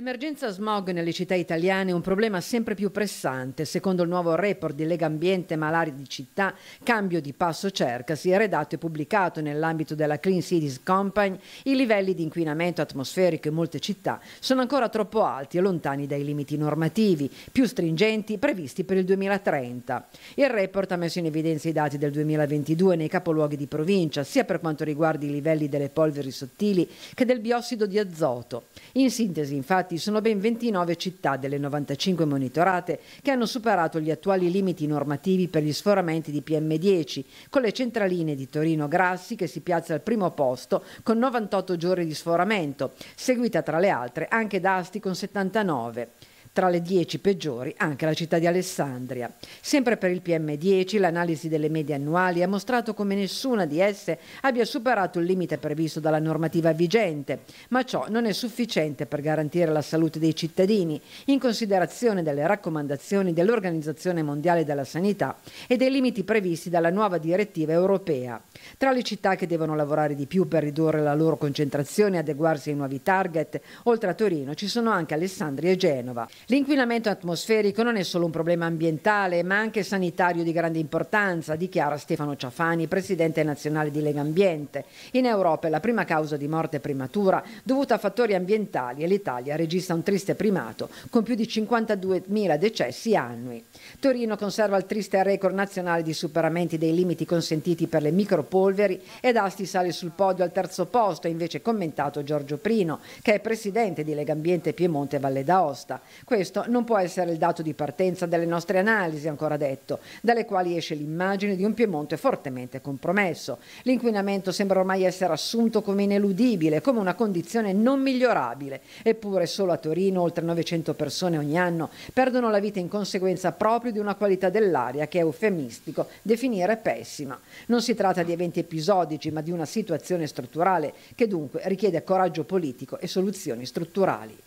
L'emergenza smog nelle città italiane è un problema sempre più pressante. Secondo il nuovo report di Lega Ambiente Malari di Città, Cambio di Passo Cercasi, redatto e pubblicato nell'ambito della Clean Cities Company, i livelli di inquinamento atmosferico in molte città sono ancora troppo alti e lontani dai limiti normativi, più stringenti previsti per il 2030. Il report ha messo in evidenza i dati del 2022 nei capoluoghi di provincia, sia per quanto riguarda i livelli delle polveri sottili che del biossido di azoto. In sintesi, infatti, risultati sono ben 29 città delle 95 monitorate che hanno superato gli attuali limiti normativi per gli sforamenti di PM10, con le centraline di Torino Grassi che si piazza al primo posto con 98 giorni di sforamento, seguita tra le altre anche da Asti con 79 tra le 10 peggiori anche la città di Alessandria. Sempre per il PM10 l'analisi delle medie annuali ha mostrato come nessuna di esse abbia superato il limite previsto dalla normativa vigente, ma ciò non è sufficiente per garantire la salute dei cittadini in considerazione delle raccomandazioni dell'Organizzazione Mondiale della Sanità e dei limiti previsti dalla nuova direttiva europea. Tra le città che devono lavorare di più per ridurre la loro concentrazione e adeguarsi ai nuovi target, oltre a Torino ci sono anche Alessandria e Genova. L'inquinamento atmosferico non è solo un problema ambientale, ma anche sanitario di grande importanza, dichiara Stefano Ciafani, presidente nazionale di Lega Ambiente. In Europa è la prima causa di morte prematura dovuta a fattori ambientali e l'Italia registra un triste primato con più di 52.000 decessi annui. Torino conserva il triste record nazionale di superamenti dei limiti consentiti per le micropolveri Polveri ed Asti sale sul podio al terzo posto, ha invece commentato Giorgio Prino, che è presidente di Legambiente Piemonte Valle d'Aosta. Questo non può essere il dato di partenza delle nostre analisi, ancora detto, dalle quali esce l'immagine di un Piemonte fortemente compromesso. L'inquinamento sembra ormai essere assunto come ineludibile, come una condizione non migliorabile, eppure solo a Torino oltre 900 persone ogni anno perdono la vita in conseguenza proprio di una qualità dell'aria che è eufemistico definire pessima. Non si tratta di eventi episodici, ma di una situazione strutturale che dunque richiede coraggio politico e soluzioni strutturali.